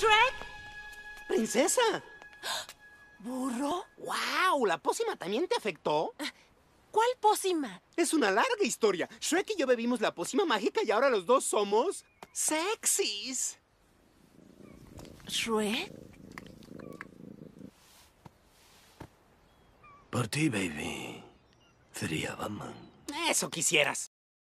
Shrek? ¡Princesa! ¿Burro? ¡Wow! ¿La pócima también te afectó? ¿Cuál pócima? Es una larga historia. Shrek y yo bebimos la pócima mágica y ahora los dos somos... ¡Sexys! ¿Shrek? Por ti, baby. Sería mamá Eso quisieras.